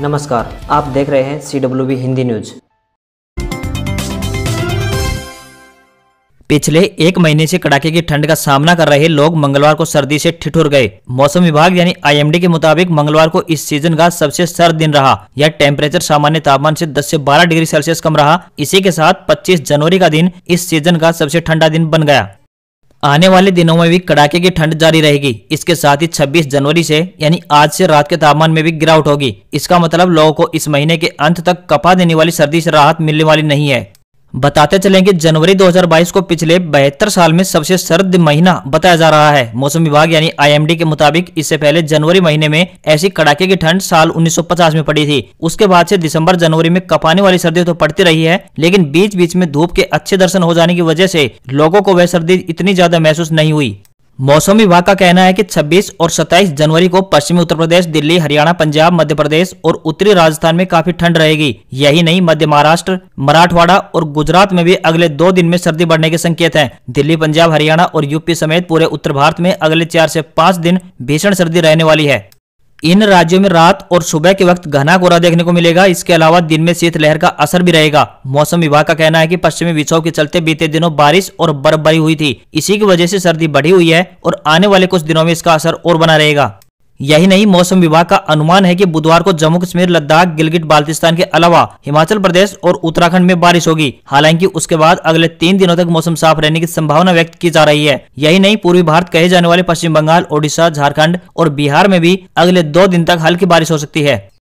नमस्कार आप देख रहे हैं C W B Hindi news पिछले एक महीने से कड़ाके की ठंड का सामना कर रहे लोग मंगलवार को सर्दी से ठिठुर गए मौसम विभाग यानी आईएमडी के मुताबिक मंगलवार को इस सीजन का सबसे सर्द दिन रहा यह टेम्परेचर सामान्य तापमान से 10 से 12 डिग्री सेल्सियस कम रहा इसी के साथ 25 जनवरी का दिन इस सीजन का सबसे ठंडा दिन बन गया आने वाले दिनों में भी कड़ाके की ठंड जारी रहेगी इसके साथ ही 26 जनवरी से यानी आज से रात के तापमान में भी गिरावट होगी इसका मतलब लोगों को इस महीने के अंत तक कपा देने वाली सर्दी से राहत मिलने वाली नहीं है बताते चलें कि जनवरी 2022 को पिछले बहत्तर साल में सबसे सर्द महीना बताया जा रहा है मौसम विभाग यानी आईएमडी के मुताबिक इससे पहले जनवरी महीने में ऐसी कड़ाके की ठंड साल 1950 में पड़ी थी उसके बाद से दिसंबर जनवरी में कपाने वाली सर्दी तो पड़ती रही है लेकिन बीच बीच में धूप के अच्छे दर्शन हो जाने की वजह ऐसी लोगों को वह सर्दी इतनी ज्यादा महसूस नहीं हुई मौसम विभाग का कहना है कि 26 और 27 जनवरी को पश्चिमी उत्तर प्रदेश दिल्ली हरियाणा पंजाब मध्य प्रदेश और उत्तरी राजस्थान में काफी ठंड रहेगी यही नहीं मध्य महाराष्ट्र मराठवाड़ा और गुजरात में भी अगले दो दिन में सर्दी बढ़ने के संकेत हैं। दिल्ली पंजाब हरियाणा और यूपी समेत पूरे उत्तर भारत में अगले चार ऐसी पाँच दिन भीषण सर्दी रहने वाली है इन राज्यों में रात और सुबह के वक्त घना कोहरा देखने को मिलेगा इसके अलावा दिन में शीतलहर का असर भी रहेगा मौसम विभाग का कहना है कि पश्चिमी विक्षोभ के चलते बीते दिनों बारिश और बर्फबारी हुई थी इसी की वजह से सर्दी बढ़ी हुई है और आने वाले कुछ दिनों में इसका असर और बना रहेगा यही नहीं मौसम विभाग का अनुमान है कि बुधवार को जम्मू कश्मीर लद्दाख गिलगिट बाल्टिस्तान के अलावा हिमाचल प्रदेश और उत्तराखंड में बारिश होगी हालांकि उसके बाद अगले तीन दिनों तक मौसम साफ रहने की संभावना व्यक्त की जा रही है यही नहीं पूर्वी भारत कहे जाने वाले पश्चिम बंगाल ओडिशा झारखंड और बिहार में भी अगले दो दिन तक हल्की बारिश हो सकती है